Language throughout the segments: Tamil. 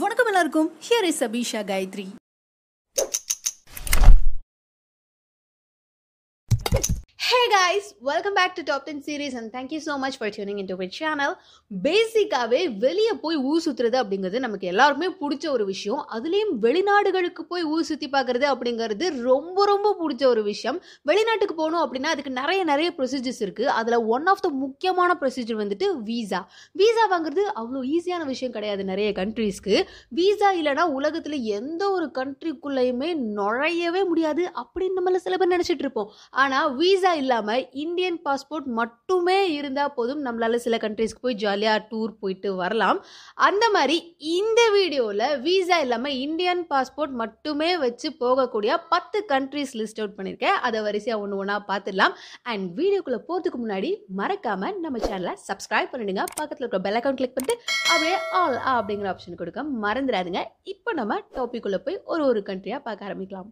வணக்கம் எல்லாருக்கும் here is Abisha Gayathri hi guys welcome back to top ten series and thank you so much for tuning in to with channel பேசிக்காகவே வெளியே போய் ஊர் சுற்றுறது அப்படிங்கிறது நமக்கு எல்லாருக்குமே பிடிச்ச ஒரு விஷயம் அதுலேயும் வெளிநாடுகளுக்கு போய் ஊர் சுற்றி பார்க்குறது அப்படிங்கிறது ரொம்ப ரொம்ப பிடிச்ச ஒரு விஷயம் வெளிநாட்டுக்கு போகணும் அப்படின்னா அதுக்கு நிறைய நிறைய ப்ரொசீஜர்ஸ் இருக்குது அதில் ஒன் ஆஃப் த முக்கியமான ப்ரொசீஜர் வந்துட்டு வீசா வீசா வாங்குறது அவ்வளோ ஈஸியான விஷயம் கிடையாது நிறைய கண்ட்ரீஸ்க்கு வீசா இல்லைனா உலகத்தில் எந்த ஒரு கண்ட்ரிக்குள்ளேயுமே நுழையவே முடியாது அப்படின்னு நம்மள சில பேர் நினச்சிட்டு இருப்போம் ஆனால் வீசா இல்லை இல்லாமல் இந்தியன் பாஸ்போர்ட் மட்டுமே இருந்தால் போதும் நம்மளால் சில கண்ட்ரீஸ்க்கு போய் ஜாலியாக டூர் போயிட்டு வரலாம் அந்த மாதிரி இந்த வீடியோவில் வீசா இல்லாமல் இந்தியன் பாஸ்போர்ட் மட்டுமே வச்சு போகக்கூடிய பத்து கண்ட்ரீஸ் லிஸ்ட் அவுட் பண்ணியிருக்கேன் அதை வரிசையாக ஒன்று ஒன்றா பார்த்துடலாம் அண்ட் வீடியோக்குள்ளே போகிறதுக்கு முன்னாடி மறக்காமல் நம்ம சேனலை சப்ஸ்கிரைப் பண்ணிடுங்க பக்கத்தில் இருக்கிற பெல் அக்கௌண்ட் கிளிக் பண்ணிட்டு அப்படியே ஆல் அப்படிங்கிற ஆப்ஷன் கொடுக்க மறந்துடாதுங்க இப்போ நம்ம டாப்பிக்குள்ளே போய் ஒரு ஒரு கண்ட்ரியாக பார்க்க ஆரம்பிக்கலாம்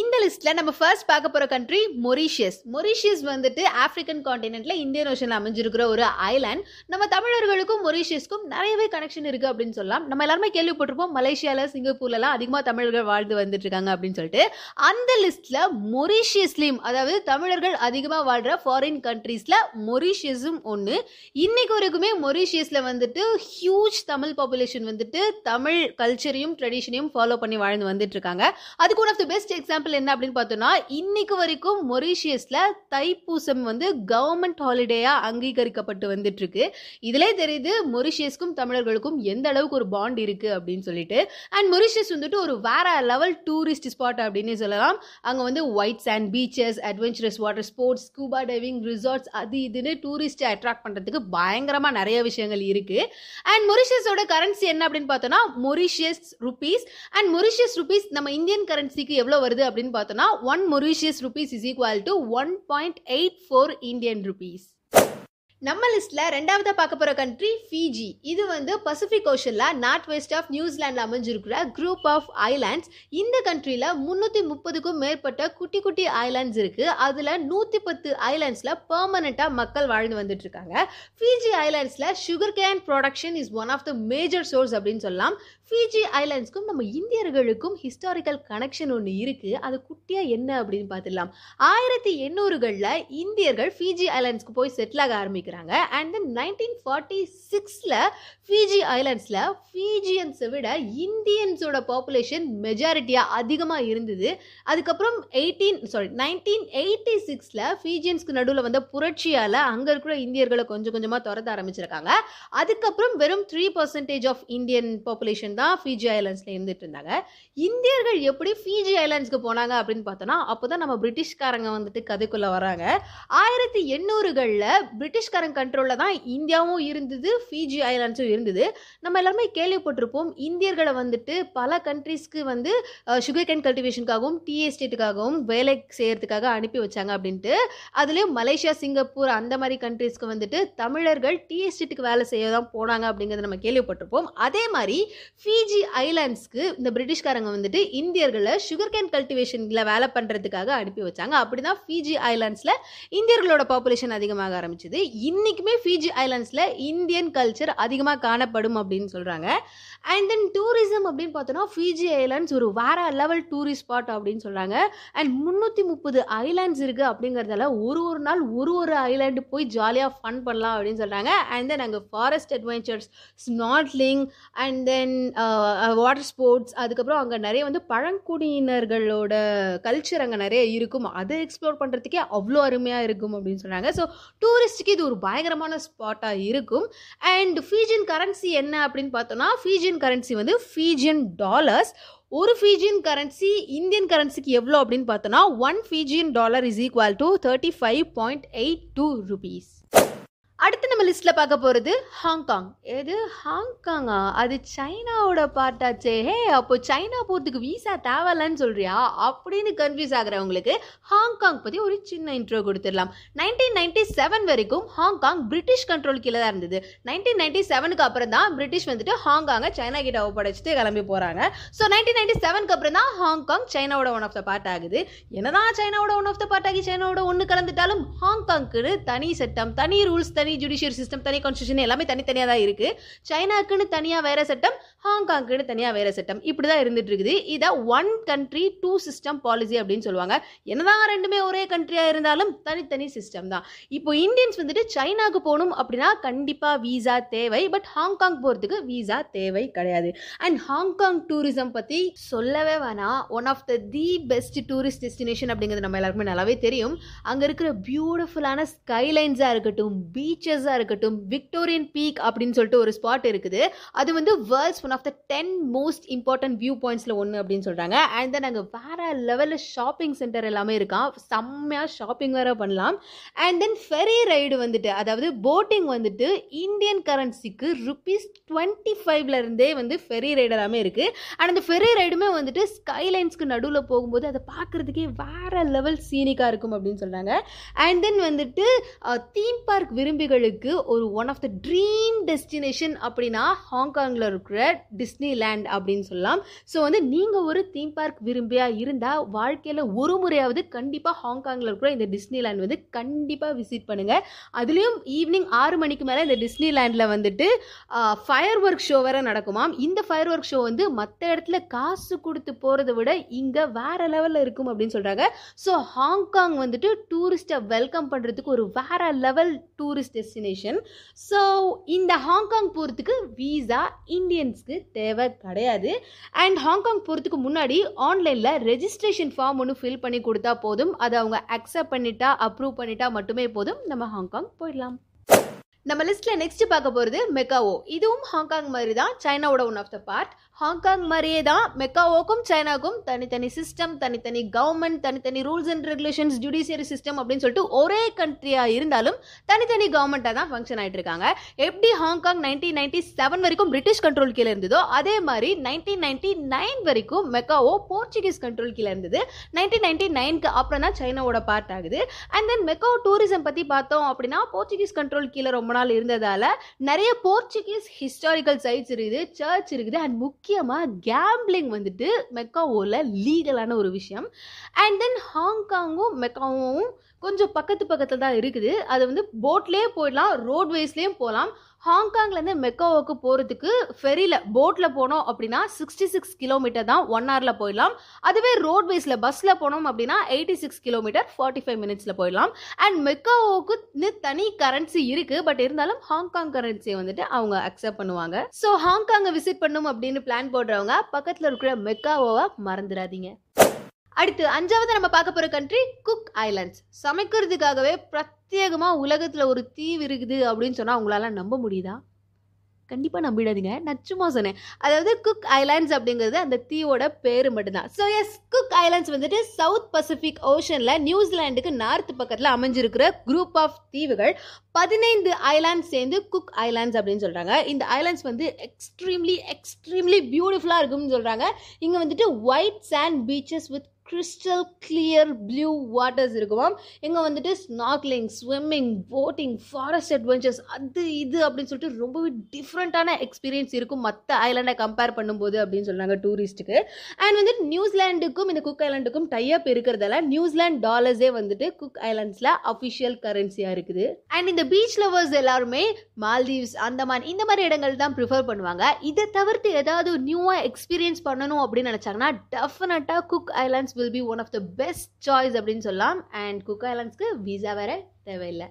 இந்த லிஸ்ட்ல நம்ம ஃபர்ஸ்ட் பார்க்க போற கண்ட்ரி மொரிஷியஸ் மொரிஷியஸ் வந்துட்டு ஆப்பிரிக்கன் காண்டினென்ட்ல இந்தியன் ஓஷன்ல அமைஞ்சிருக்கிற ஒரு ஐலாண்ட் நம்ம தமிழர்களுக்கும் மொரிஷியஸ்க்கும் நிறையவே கனெக்ஷன் இருக்கு அப்படின்னு சொல்லலாம் நம்ம எல்லாருமே கேள்விப்பட்டிருப்போம் மலேசியால சிங்கப்பூர்ல எல்லாம் அதிகமா தமிழர்கள் வாழ்ந்து வந்துட்டு இருக்காங்க அப்படின்னு சொல்லிட்டு அந்த லிஸ்ட்ல மொரிஷியஸ்லயும் அதாவது தமிழர்கள் அதிகமா வாழ்ற ஃபாரின் கண்ட்ரீஸ்ல மொரிஷியஸும் ஒன்று இன்னைக்கு வரைக்குமே மொரிஷியஸ்ல வந்துட்டு ஹியூஜ் தமிழ் பாப்புலேஷன் வந்துட்டு தமிழ் கல்ச்சரையும் ட்ரெடிஷனையும் ஃபாலோ பண்ணி வாழ்ந்து வந்துட்டு இருக்காங்க அதுக்கு one of the best exam example என்ன அப்படின்னு பார்த்தோம்னா இன்னைக்கு வரைக்கும் மொரீஷியஸில் தைப்பூசம் வந்து கவர்மெண்ட் ஹாலிடேயாக அங்கீகரிக்கப்பட்டு வந்துட்டுருக்கு இதிலே தெரியுது மொரிஷியஸ்க்கும் தமிழர்களுக்கும் எந்த அளவுக்கு ஒரு பாண்ட் இருக்குது அப்படின்னு சொல்லிட்டு அண்ட் மொரிஷியஸ் வந்துட்டு ஒரு வேற லெவல் டூரிஸ்ட் ஸ்பாட் அப்படின்னு சொல்லலாம் அங்கே வந்து white sand beaches adventurous water sports scuba diving resorts அது இதுன்னு டூரிஸ்ட்டை அட்ராக்ட் பண்ணுறதுக்கு பயங்கரமாக நிறைய விஷயங்கள் இருக்குது அண்ட் மொரிஷியஸோட கரன்சி என்ன அப்படின்னு பார்த்தோம்னா Mauritius rupees and Mauritius rupees நம்ம இந்தியன் கரன்சிக்கு எவ்வளோ வருது அப்படின்னு பார்த்தோன்னா one Mauritius rupees is equal to one point eight four Indian rupees நம்ம லிஸ்ட்டில் ரெண்டாவதாக பார்க்க போகிற கண்ட்ரி ஃபிஜி இது வந்து பசிபிக் ஓஷனில் நார்த் வெஸ்ட் ஆஃப் நியூசிலாண்டில் அமைஞ்சிருக்கிற குரூப் ஆஃப் ஐலாண்ட்ஸ் இந்த கண்ட்ரியில் முந்நூற்றி முப்பதுக்கும் மேற்பட்ட குட்டி குட்டி ஐலாண்ட்ஸ் இருக்குது அதில் நூற்றி பத்து ஐலாண்ட்ஸில் பர்மனெண்ட்டாக மக்கள் வாழ்ந்து வந்துட்டு இருக்காங்க ஃபிஜி ஐலாண்ட்ஸில் sugar cane production is one of the major source அப்படின்னு சொல்லலாம் ஃபிஜி ஐலாண்ட்ஸ்க்கும் நம்ம இந்தியர்களுக்கும் ஹிஸ்டாரிக்கல் கனெக்ஷன் ஒன்று இருக்குது அது குட்டியாக என்ன அப்படின்னு பார்த்துடலாம் ஆயிரத்தி எண்ணூறுகளில் இந்தியர்கள் ஃபிஜி ஐலாண்ட்ஸ்க்கு போய் செட்டில் ஆக ஆரம்பிக்கிறாங்க ஆரம்பிக்கிறாங்க அண்ட் தென் நைன்டீன் ஃபார்ட்டி சிக்ஸில் ஃபிஜி ஐலாண்ட்ஸில் ஃபிஜியன்ஸை விட இந்தியன்ஸோட பாப்புலேஷன் மெஜாரிட்டியாக அதிகமாக இருந்தது அதுக்கப்புறம் எயிட்டீன் சாரி நைன்டீன் எயிட்டி சிக்ஸில் ஃபிஜியன்ஸ்க்கு நடுவில் வந்த புரட்சியால் அங்கே இருக்கிற இந்தியர்களை கொஞ்சம் கொஞ்சமாக துரத்த ஆரம்பிச்சிருக்காங்க அதுக்கப்புறம் வெறும் three percentage of Indian population தான் ஃபிஜி ஐலாண்ட்ஸில் இருந்துட்டு இருந்தாங்க இந்தியர்கள் எப்படி ஃபிஜி ஐலாண்ட்ஸ்க்கு போனாங்க அப்படின்னு பார்த்தோன்னா அப்போ தான் நம்ம பிரிட்டிஷ்காரங்க வந்துட்டு கதைக்குள்ளே வராங்க ஆயிரத்தி எண்ணூறுகளில் பிரிட்டிஷ்காரங்க ஃபாரின் கண்ட்ரோலில் தான் இந்தியாவும் இருந்தது ஃபிஜி ஐலாண்ட்ஸும் இருந்தது நம்ம எல்லாருமே கேள்விப்பட்டிருப்போம் இந்தியர்களை வந்துட்டு பல கண்ட்ரீஸ்க்கு வந்து சுகர் கேன் கல்டிவேஷனுக்காகவும் டீ எஸ்டேட்டுக்காகவும் வேலை செய்கிறதுக்காக அனுப்பி வச்சாங்க அப்படின்ட்டு அதுலேயும் மலேசியா சிங்கப்பூர் அந்த மாதிரி கண்ட்ரீஸ்க்கு வந்துட்டு தமிழர்கள் டீ எஸ்டேட்டுக்கு வேலை செய்ய தான் போனாங்க அப்படிங்கிறத நம்ம கேள்விப்பட்டிருப்போம் அதே மாதிரி ஃபிஜி ஐலாண்ட்ஸ்க்கு இந்த பிரிட்டிஷ்காரங்க வந்துட்டு இந்தியர்களை சுகர் கேன் கல்டிவேஷனில் வேலை பண்ணுறதுக்காக அனுப்பி வச்சாங்க அப்படி தான் ஃபிஜி ஐலாண்ட்ஸில் இந்தியர்களோட பாப்புலேஷன் அதிகமாக ஆரம்பிச்சது இன்றைக்குமே ஃபீஜி ஐலாண்ட்ஸில் இந்தியன் கல்ச்சர் அதிகமாக காணப்படும் அப்படின்னு சொல்கிறாங்க அண்ட் தென் டூரிசம் அப்படின்னு பார்த்தோன்னா ஃபீஜி ஐலாண்ட்ஸ் ஒரு வேற லெவல் டூரிஸ்ட் ஸ்பாட் அப்படின்னு சொல்கிறாங்க அண்ட் முந்நூற்றி முப்பது ஐலாண்ட்ஸ் இருக்குது அப்படிங்கிறதால ஒரு ஒரு நாள் ஒரு ஒரு ஐலாண்டு போய் ஜாலியாக ஃபன் பண்ணலாம் அப்படின்னு சொல்கிறாங்க அண்ட் தென் அங்கே forest adventures snorkeling and then water sports அதுக்கப்புறம் அங்கே நிறைய வந்து பழங்குடியினர்களோட கல்ச்சர் அங்கே நிறைய இருக்கும் அதை எக்ஸ்ப்ளோர் பண்ணுறதுக்கே அவ்வளோ அருமையாக இருக்கும் அப்படின்னு சொல்கிறாங்க ஸோ டூரிஸ்ட்டுக்கு இது ஒரு பயங்கரமான ஸ்பாட்டாக இருக்கும் அண்ட் ஃபீஜின் கரன்சி என்ன அப்படின்னு பார்த்தோன்னா ஃபீஜின் ஃபீஜியன் கரன்சி வந்து ஃபீஜியன் டாலர்ஸ் ஒரு ஃபீஜியன் கரன்சி இந்தியன் கரன்சிக்கு எவ்வளோ அப்படின்னு பார்த்தோன்னா one Fijian dollar is equal to thirty five point eight two rupees நம்ம லிஸ்ட்ல பார்க்க போகிறது ஹாங்காங் எது ஹாங்காங்கா அது சைனாவோட பார்ட்டாச்சே ஹே அப்போ சைனா போகிறதுக்கு வீசா தேவையில்லன்னு சொல்றியா அப்படின்னு கன்ஃபியூஸ் ஆகிறவங்களுக்கு ஹாங்காங் பற்றி ஒரு சின்ன இன்ட்ரோ கொடுத்துடலாம் நைன்டீன் நைன்டி செவன் வரைக்கும் ஹாங்காங் பிரிட்டிஷ் கண்ட்ரோல் கீழே தான் இருந்தது நைன்டீன் நைன்டி செவனுக்கு அப்புறம் தான் பிரிட்டிஷ் வந்துட்டு ஹாங்காங்க சைனா கிட்ட ஒப்படைச்சிட்டு கிளம்பி போகிறாங்க ஸோ நைன்டீன் நைன்டி செவனுக்கு அப்புறம் தான் ஹாங்காங் சைனாவோட ஒன் ஆஃப் த பார்ட் ஆகுது என்னதான் சைனாவோட ஒன் ஆஃப் த பார்ட் ஆகி சைனாவோட ஒன்று கலந்துட்டாலும் ஹாங்காங்க்கு தனி சட்டம் தனி ரூல்ஸ் தனி ஜுடிஷியல் ஜுடிஷியரி சிஸ்டம் தனி கான்ஸ்டியூஷன் எல்லாமே தனித்தனியாக தான் இருக்குது சைனாக்குன்னு தனியாக வேறு சட்டம் ஹாங்காங்குன்னு தனியாக வேறு சட்டம் இப்படி தான் இருந்துகிட்ருக்குது இருக்குது இதை one country two system policy அப்படின்னு சொல்லுவாங்க என்னதான் ரெண்டுமே ஒரே கண்ட்ரியாக இருந்தாலும் தனித்தனி சிஸ்டம் தான் இப்போ இந்தியன்ஸ் வந்துட்டு சைனாவுக்கு போகணும் அப்படின்னா கண்டிப்பாக வீசா தேவை பட் ஹாங்காங் போகிறதுக்கு வீசா தேவை கிடையாது அண்ட் ஹாங்காங் டூரிசம் பற்றி சொல்லவே வேணாம் one of the the best tourist destination அப்படிங்கிறது நம்ம எல்லாருக்குமே நல்லாவே தெரியும் அங்கே இருக்கிற பியூட்டிஃபுல்லான ஸ்கைலைன்ஸாக இருக்கட்டும் பீச்சஸாக பாஸாக இருக்கட்டும் விக்டோரியன் பீக் அப்படின்னு சொல்லிட்டு ஒரு ஸ்பாட் இருக்குது அது வந்து world's one of the ten most important view பாயிண்ட்ஸில் ஒன்று அப்படின்னு சொல்கிறாங்க அண்ட் தென் அங்கே வேறு லெவலில் ஷாப்பிங் சென்டர் எல்லாமே இருக்கான் செம்மையாக ஷாப்பிங் வேறு பண்ணலாம் அண்ட் தென் ஃபெரி ரைடு வந்துட்டு அதாவது போட்டிங் வந்துட்டு இந்தியன் கரன்சிக்கு ருபீஸ் டுவெண்ட்டி ஃபைவ்லேருந்தே வந்து ஃபெரி ரைடு எல்லாமே இருக்குது அண்ட் அந்த ஃபெரி ரைடுமே வந்துட்டு ஸ்கைலைன்ஸ்க்கு நடுவில் போகும்போது அதை பார்க்குறதுக்கே வேறு லெவல் சீனிக்காக இருக்கும் அப்படின்னு சொல்கிறாங்க அண்ட் தென் வந்துட்டு தீம் பார்க் விரும்பிகளுக்கு உங்களுக்கு ஒரு one of the dream destination அப்படின்னா ஹாங்காங்கில் இருக்கிற டிஸ்னி லேண்ட் அப்படின்னு சொல்லலாம் ஸோ வந்து நீங்கள் ஒரு தீம் பார்க் விரும்பியாக இருந்தால் வாழ்க்கையில் ஒரு முறையாவது கண்டிப்பாக ஹாங்காங்கில் இருக்கிற இந்த டிஸ்னி லேண்ட் வந்து கண்டிப்பாக விசிட் பண்ணுங்கள் அதுலேயும் ஈவினிங் ஆறு மணிக்கு மேலே இந்த டிஸ்னி லேண்டில் வந்துட்டு ஃபயர் ஒர்க் ஷோ வேறு நடக்குமாம் இந்த ஃபயர் ஒர்க் ஷோ வந்து மற்ற இடத்துல காசு கொடுத்து போகிறத விட இங்கே வேறு லெவலில் இருக்கும் அப்படின்னு சொல்கிறாங்க ஸோ ஹாங்காங் வந்துட்டு டூரிஸ்ட்டை வெல்கம் பண்ணுறதுக்கு ஒரு வேற level tourist destination destination so இந்த ஹாங்காங் போகிறதுக்கு வீசா இந்தியன்ஸ்க்கு தேவை கிடையாது அண்ட் ஹாங்காங் போகிறதுக்கு முன்னாடி ஆன்லைனில் ரெஜிஸ்ட்ரேஷன் ஃபார்ம் ஒன்று ஃபில் பண்ணி கொடுத்தா போதும் அதை அவங்க அக்செப்ட் பண்ணிட்டா அப்ரூவ் பண்ணிட்டா மட்டுமே போதும் நம்ம ஹாங்காங் போயிடலாம் நம்ம லிஸ்ட்டில் நெக்ஸ்ட் பார்க்க போகிறது மெக்காவோ இதுவும் ஹாங்காங் மாதிரி தான் சைனாவோட one of the part Hong Kong மாதிரியே தான் மெக்காவோக்கும் சைனாக்கும் தனித்தனி சிஸ்டம் தனித்தனி கவர்மெண்ட் தனித்தனி rules and regulations judiciary system அப்படின்னு சொல்லிட்டு ஒரே கண்ட்ரியாக இருந்தாலும் தனித்தனி கவர்மெண்ட்டாக தான் ஃபங்க்ஷன் ஆகிட்டு இருக்காங்க எப்படி ஹாங்காங் நைன்டீன் நைன்ட்டி செவன் வரைக்கும் பிரிட்டிஷ் கண்ட்ரோல் கீழே இருந்ததோ அதே மாதிரி நைன்டீன் நைன்ட்டி நைன் வரைக்கும் மெக்காவோ போர்ச்சுகீஸ் கண்ட்ரோல் கீழே இருந்தது நைன்டீன் நைன்டி நைனுக்கு அப்புறம் தான் சைனாவோட பார்ட் ஆகுது அண்ட் தென் மெக்காவோ டூரிசம் பற்றி பார்த்தோம் அப்படின்னா போர்ச்சுகீஸ் கண்ட்ரோல் கீழே ரொம்ப நாள் இருந்ததால் நிறைய போர்ச்சுகீஸ் ஹிஸ்டாரிக்கல் சைட்ஸ் இருக்குது சர்ச் இருக்குது அண்ட் புக் முக்கியமாக கேம்பிளிங் வந்துட்டு மெக்காவோவில் லீகலான ஒரு விஷயம் அண்ட் தென் ஹாங்காங்கும் மெக்காவும் கொஞ்சம் பக்கத்து பக்கத்தில் தான் இருக்குது அது வந்து போட்லேயே போயிடலாம் ரோட்வேஸ்லேயும் போகலாம் ஹாங்காங்லேருந்து மெக்காவோக்கு போகிறதுக்கு ஃபெரியில் போட்டில் போனோம் அப்படின்னா சிக்ஸ்டி சிக்ஸ் கிலோமீட்டர் தான் ஒன் ஹவரில் போயிடலாம் அதுவே ரோட்வேஸில் பஸ்ஸில் போனோம் அப்படின்னா eighty six kilometer forty five மினிட்ஸில் போயிடலாம் அண்ட் மெக்காவோக்கு தனி கரன்சி இருக்குது பட் இருந்தாலும் ஹாங்காங் கரன்சியை வந்துட்டு அவங்க அக்செப்ட் பண்ணுவாங்க ஸோ ஹாங்காங்கை விசிட் பண்ணும் அப்படின்னு பிளான் போடுறவங்க பக்கத்தில் இருக்கிற மெக்காவோவை மறந்துடாதீங்க அடுத்து அஞ்சாவது நம்ம பார்க்க போகிற கண்ட்ரி குக் ஐலண்ட்ஸ் சமைக்கிறதுக்காகவே பிரத்யேகமாக உலகத்தில் ஒரு தீவு இருக்குது அப்படின்னு சொன்னால் உங்களால் நம்ப முடியுதா கண்டிப்பாக நம்பிடாதீங்க நச்சுமா சொன்னேன் அதாவது குக் ஐலாண்ட்ஸ் அப்படிங்கிறது அந்த தீவோட பேர் மட்டும்தான் ஸோ எஸ் குக் ஐலாண்ட்ஸ் வந்துட்டு சவுத் பசிபிக் ஓஷனில் நியூசிலாண்டுக்கு நார்த் பக்கத்தில் அமைஞ்சிருக்கிற குரூப் ஆஃப் தீவுகள் பதினைந்து ஐலாண்ட்ஸ் சேர்ந்து குக் ஐலாண்ட்ஸ் அப்படின்னு சொல்கிறாங்க இந்த ஐலாண்ட்ஸ் வந்து எக்ஸ்ட்ரீம்லி எக்ஸ்ட்ரீம்லி பியூட்டிஃபுல்லாக இருக்கும்னு சொல்கிறாங்க இங்கே வந்துட்டு white sand beaches with crystal clear blue waters இருக்குமாம் இங்கே வந்துட்டு snorkeling swimming boating forest adventures அது இது அப்படின்னு சொல்லிட்டு ரொம்பவே டிஃப்ரெண்ட்டான எக்ஸ்பீரியன்ஸ் இருக்கும் மற்ற ஐலாண்டை கம்பேர் பண்ணும்போது அப்படின்னு சொன்னாங்க டூரிஸ்ட்டுக்கு அண்ட் வந்துட்டு நியூசிலாண்டுக்கும் இந்த குக் ஐலாண்டுக்கும் டைஅப் இருக்கிறதால நியூசிலாண்ட் டாலர்ஸே வந்துட்டு குக் ஐலாண்ட்ஸில் அஃபிஷியல் கரன்சியாக இருக்குது அண்ட் இந்த பீச் லவர்ஸ் எல்லாருமே மால்தீவ்ஸ் அந்தமான் இந்த மாதிரி இடங்கள் தான் ப்ரிஃபர் பண்ணுவாங்க இதை தவிர்த்து ஏதாவது நியூவாக எக்ஸ்பீரியன்ஸ் பண்ணணும் அப்படின்னு நினச்சாங்கன்னா டெஃபினட்டாக Cook Islands will be one of the best choice அப்படின்னு சொல்லலாம் அண்ட் குக்கா ஐலாண்ட்ஸ்க்கு விசா வேற தேவையில்லை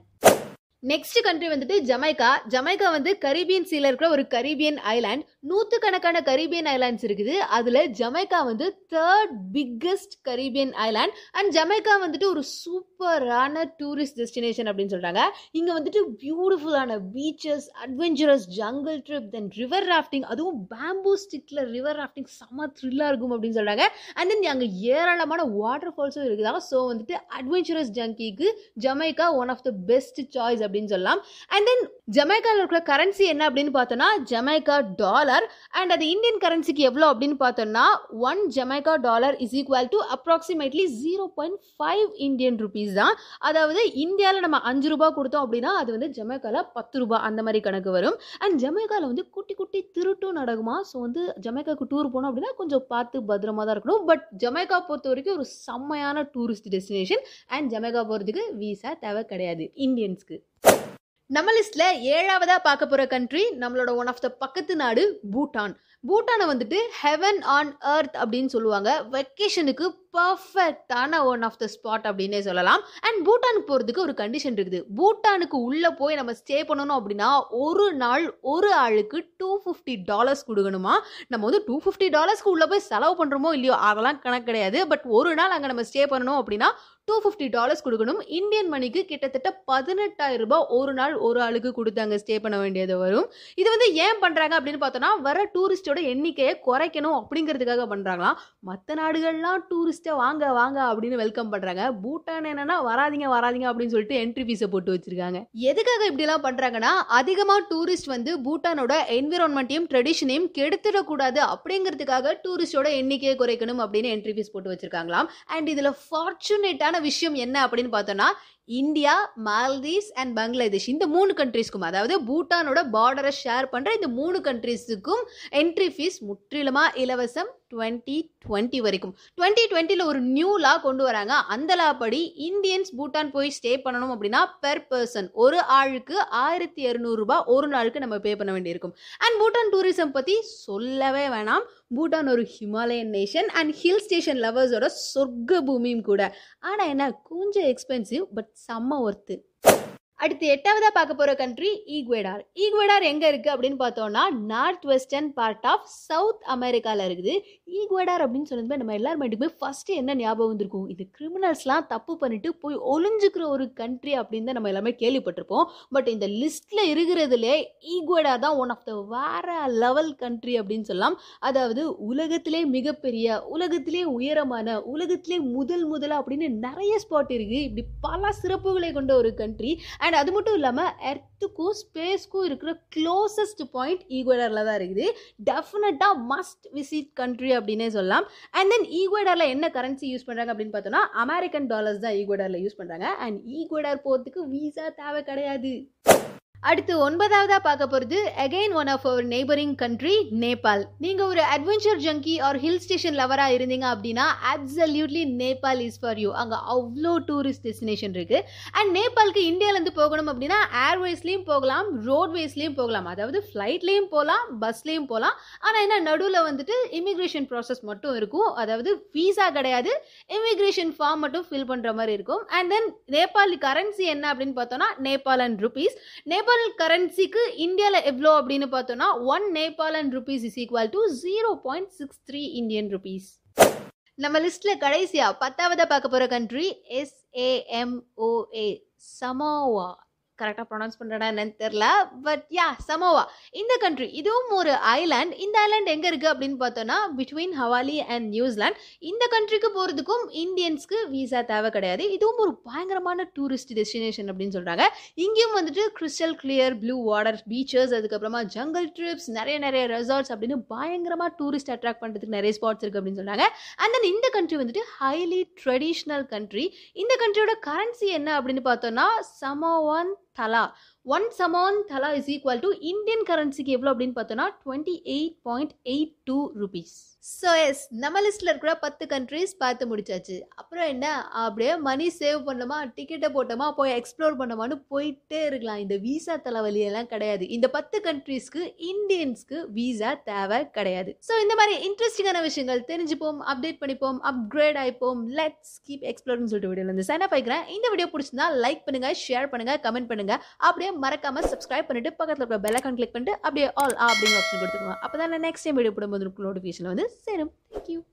நெக்ஸ்ட் கண்ட்ரி வந்துட்டு ஜமைக்கா ஜமைக்கா வந்து கரீபியன் சீல இருக்கிற ஒரு கரீபியன் ஐலாண்ட் நூற்று கணக்கான கரீபியன் ஐலாண்ட்ஸ் இருக்குது அதில் ஜமைக்கா வந்து third biggest Caribbean island and Jamaica வந்துட்டு ஒரு சூப்பரான டூரிஸ்ட் டெஸ்டினேஷன் அப்படின்னு சொல்கிறாங்க இங்கே வந்துட்டு பியூட்டிஃபுல்லான beaches adventurous jungle trip then river rafting அதுவும் பேம்பூ ஸ்டிக்கில் ரிவர் ராஃப்டிங் செம்ம த்ரில்லாக இருக்கும் அப்படின்னு சொல்கிறாங்க அண்ட் தென் அங்கே ஏராளமான வாட்டர் ஃபால்ஸும் இருக்குதாங்க ஸோ வந்துட்டு அட்வென்ச்சரஸ் ஜங்கிக்கு Jamaica one of the best choice அப்படின்னு சொல்லலாம் அண்ட் தென் ஜமைக்காவில் இருக்கிற கரன்சி என்ன அப்படின்னு பார்த்தோன்னா ஜமைக்கா டாலர் அண்ட் அது இந்தியன் கரன்சிக்கு எவ்வளோ அப்படின்னு பார்த்தோம்னா one Jamaica dollar is equal to approximately zero point five Indian rupees தான் அதாவது இந்தியாவில் நம்ம அஞ்சு ரூபா கொடுத்தோம் அப்படின்னா அது வந்து ஜமைக்காவில் பத்து ரூபா அந்த மாதிரி கணக்கு வரும் அண்ட் ஜமைக்காவில் வந்து குட்டி குட்டி திருட்டும் நடக்குமா ஸோ வந்து ஜமைக்காவுக்கு டூர் போனோம் அப்படின்னா கொஞ்சம் பார்த்து பத்திரமா தான் இருக்கணும் பட் ஜமைக்கா பொறுத்த வரைக்கும் ஒரு செம்மையான டூரிஸ்ட் டெஸ்டினேஷன் அண்ட் ஜமைக்கா போகிறதுக்கு வீசா தேவை கிடையாது இந்தியன்ஸ்க்கு நம்ம லிஸ்ட்டில் ஏழாவதாக பார்க்க போற கண்ட்ரி நம்மளோட ஒன் ஆஃப் த பக்கத்து நாடு பூட்டான் பூட்டானை வந்துட்டு ஹெவன் ஆன் அர்த் அப்படின்னு சொல்லுவாங்க வெக்கேஷனுக்கு பர்ஃபெக்டான ஒன் ஆஃப் த ஸ்பாட் அப்படின்னே சொல்லலாம் அண்ட் பூட்டானுக்கு போகிறதுக்கு ஒரு கண்டிஷன் இருக்குது பூட்டானுக்கு உள்ளே போய் நம்ம ஸ்டே பண்ணணும் அப்படின்னா ஒரு நாள் ஒரு ஆளுக்கு டூ ஃபிஃப்டி டாலர்ஸ் கொடுக்கணுமா நம்ம வந்து டூ ஃபிஃப்டி டாலர்ஸ்க்கு உள்ளே போய் செலவு பண்ணுறோமோ இல்லையோ அதெல்லாம் கணக்கு கிடையாது பட் ஒரு நாள் அங்கே நம்ம ஸ்டே பண்ணணும் அப்படின்னா டூ ஃபிஃப்டி டாலர்ஸ் கொடுக்கணும் இந்தியன் மணிக்கு கிட்டத்தட்ட பதினெட்டாயிரம் ரூபாய் ஒரு நாள் ஒரு ஆளுக்கு கொடுத்து அங்கே ஸ்டே பண்ண வேண்டியது வரும் இது வந்து ஏன் பண்ணுறாங்க அப்படின்னு பார்த்தோன்னா வர டூரிஸ்டோட எண்ணிக்கையை குறைக்கணும் அப்படிங்கிறதுக்காக பண்ணுறாங்களாம் மற்ற நாடுகள்லாம் டூரிஸ்ட் டூரிஸ்ட்டை வாங்க வாங்க அப்படின்னு வெல்கம் பண்ணுறாங்க பூட்டான் என்னென்னா வராதிங்க வராதிங்க அப்படின்னு சொல்லிட்டு என்ட்ரி ஃபீஸை போட்டு வச்சுருக்காங்க எதுக்காக இப்படிலாம் பண்ணுறாங்கன்னா அதிகமாக டூரிஸ்ட் வந்து பூட்டானோட என்விரான்மெண்ட்டையும் ட்ரெடிஷனையும் கெடுத்துடக்கூடாது அப்படிங்கிறதுக்காக டூரிஸ்டோட எண்ணிக்கையை குறைக்கணும் அப்படின்னு என்ட்ரி ஃபீஸ் போட்டு வச்சுருக்காங்களாம் அண்ட் இதில் ஃபார்ச்சுனேட்டான விஷயம் என்ன அப்படின்னு பார்த்தோன்னா இந்தியா மால்தீவ்ஸ் அண்ட் பங்களாதேஷ் இந்த மூணு கண்ட்ரிஸ்க்கும் அதாவது பூட்டானோட பார்டரை ஷேர் பண்ணுற இந்த மூணு கண்ட்ரீஸுக்கும் என்ட்ரி ஃபீஸ் முற்றிலுமாக இலவசம் டுவெண்ட்டி டுவெண்ட்டி வரைக்கும் டுவெண்ட்டி டுவெண்ட்டியில் ஒரு நியூ லா கொண்டு வராங்க அந்த லா படி இந்தியன்ஸ் பூட்டான் போய் ஸ்டே பண்ணணும் அப்படின்னா பெர் பர்சன் ஒரு ஆளுக்கு ஆயிரத்தி இரநூறுபா ஒரு நாளுக்கு நம்ம பே பண்ண வேண்டியிருக்கும் அண்ட் பூட்டான் டூரிசம் பற்றி சொல்லவே வேணாம் பூட்டான் ஒரு Himalayan nation and hill station லவர்ஸோட சொர்க்க பூமியும் கூட ஆனால் என்ன கொஞ்சம் எக்ஸ்பென்சிவ் பட் செம்ம ஒர்த்து அடுத்து எட்டாவதாக பார்க்க போகிற கண்ட்ரி ஈக்வேடார் ஈக்வேடார் எங்கே இருக்குது அப்படின்னு பார்த்தோம்னா north western part of south அமெரிக்காவில் இருக்குது ஈக்வேடார் அப்படின்னு சொன்னதுமே நம்ம எல்லார் மைண்டுக்குமே ஃபஸ்ட்டு என்ன ஞாபகம் வந்திருக்கும் இது கிரிமினல்ஸ்லாம் தப்பு பண்ணிட்டு போய் ஒளிஞ்சுக்கிற ஒரு கண்ட்ரி அப்படின்னு தான் நம்ம எல்லாமே கேள்விப்பட்டிருப்போம் பட் இந்த லிஸ்ட்டில் இருக்கிறதுல ஈக்வேடா தான் ஒன் ஆஃப் த வேற லெவல் கண்ட்ரி அப்படின்னு சொல்லலாம் அதாவது உலகத்திலே மிகப்பெரிய உலகத்திலே உயரமான உலகத்திலே முதல் முதலாக அப்படின்னு நிறைய ஸ்பாட் இருக்குது இப்படி பல சிறப்புகளை கொண்ட ஒரு கண்ட்ரி அண்ட் அண்ட் அது மட்டும் இல்லாமல் எர்த்துக்கும் ஸ்பேஸ்க்கும் இருக்கிற க்ளோசஸ்ட் பாயிண்ட் ஈக்வேடரில் தான் இருக்குது டெஃபினட்டாக மஸ்ட் விசிட் கண்ட்ரி அப்படின்னே சொல்லலாம் அண்ட் தென் ஈக்வேடரில் என்ன கரன்சி யூஸ் பண்ணுறாங்க அப்படின்னு பார்த்தோன்னா அமெரிக்கன் டாலர்ஸ் தான் ஈக்வேடரில் யூஸ் பண்ணுறாங்க அண்ட் ஈக்வேடர் போகிறதுக்கு வீசா தேவை கிடையாது அடுத்து ஒன்பதாவதா பார்க்க போகிறது again one of our neighbouring country Nepal நீங்கள் ஒரு adventure junkie or hill station லவராக இருந்தீங்க அப்படின்னா absolutely Nepal is for you அங்கே அவ்வளோ டூரிஸ்ட் டெஸ்டினேஷன் இருக்குது அண்ட் நேபாளுக்கு இந்தியாவிலேருந்து போகணும் அப்படின்னா ஏர்வேஸ்லேயும் போகலாம் ரோட்வேஸ்லேயும் போகலாம் அதாவது ஃப்ளைட்லேயும் போகலாம் பஸ்லேயும் போகலாம் ஆனால் என்ன நடுவில் வந்துட்டு இமிக்ரேஷன் ப்ராசஸ் மட்டும் இருக்கும் அதாவது விசா கிடையாது இமிக்ரேஷன் ஃபார்ம் மட்டும் ஃபில் பண்ணுற மாதிரி இருக்கும் அண்ட் தென் நேபாளி கரன்சி என்ன அப்படின்னு பார்த்தோம்னா Nepal and rupees Nepal local கரன்சிக்கு இந்தியாவில் எவ்வளோ அப்படின்னு பார்த்தோன்னா one Nepalese rupees is equal to zero point six three Indian rupees நம்ம லிஸ்ட்ல கடைசியா பத்தாவதா பார்க்க போற கண்ட்ரி எஸ் எஸ்ஏஎம்ஓஏ சமோவா கரெக்டாக ப்ரொனவுன்ஸ் பண்ணுறேன்னா என்னன்னு தெரில பட் யா சமோவா இந்த கண்ட்ரி இதுவும் ஒரு ஐலாண்ட் இந்த ஐலாண்ட் எங்கே இருக்குது அப்படின்னு பார்த்தோன்னா பிட்வீன் ஹவாலி அண்ட் நியூசிலாண்ட் இந்த கண்ட்ரிக்கு போகிறதுக்கும் இந்தியன்ஸ்க்கு வீசா தேவை கிடையாது இதுவும் ஒரு பயங்கரமான டூரிஸ்ட் டெஸ்டினேஷன் அப்படின்னு சொல்கிறாங்க இங்கேயும் வந்துட்டு crystal clear blue water beaches அதுக்கப்புறமா ஜங்கல் ட்ரிப்ஸ் நிறைய நிறைய ரெசார்ட்ஸ் அப்படின்னு பயங்கரமாக டூரிஸ்ட் அட்ராக்ட் பண்ணுறதுக்கு நிறைய ஸ்பாட்ஸ் இருக்குது அப்படின்னு சொல்கிறாங்க அண்ட் தென் இந்த கண்ட்ரி வந்துட்டு ஹைலி ட்ரெடிஷ்னல் கண்ட்ரி இந்த கண்ட்ரியோட கரன்சி என்ன அப்படின்னு பார்த்தோம்னா சமோவான் தலா one Samoan tala is equal to Indian கரன்சிக்கு எவ்வளோ அப்படின்னு பார்த்தோன்னா twenty eight point eight two rupees so yes நம்ம லிஸ்ட்டில் இருக்கிற பத்து கண்ட்ரிஸ் பார்த்து முடிச்சாச்சு அப்புறம் என்ன அப்படியே மணி சேவ் பண்ணோமா டிக்கெட்டை போட்டோமா போய் எக்ஸ்ப்ளோர் பண்ணோமான்னு போயிட்டே இருக்கலாம் இந்த விசா தலைவலியெல்லாம் கிடையாது இந்த பத்து கண்ட்ரிஸ்க்கு இந்தியன்ஸ்க்கு விசா தேவை கிடையாது ஸோ இந்த மாதிரி இன்ட்ரெஸ்டிங்கான விஷயங்கள் தெரிஞ்சுப்போம் அப்டேட் பண்ணிப்போம் அப்கிரேட் ஆகிப்போம் லெட்ஸ் கீப் எக்ஸ்ப்ளோர்னு சொல்லிட்டு வீடியோவில் வந்து சைன் ஆகிக்கிறேன் இந்த வீடியோ பிடிச்சிருந்தா லைக் பண்ணுங்கள் ஷேர் பண்ணுங்கள் கமெண்ட் பண்ணுங்கள் அப்படியே மறக்காமல் சப்ஸ்கிரைப் பண்ணிட்டு பக்கத்தில் இருக்கிற பெல் கிளிக் பண்ணிட்டு அப்படியே ஆல் அப்படிங்கிற ஆப்ஷன் கொடுத்துக்கோங்க அப்போ தான் நெக்ஸ்ட் டைம் வீடியோ போடும்போது நோட்டிஃபிகேஷன் வந்து Thank you.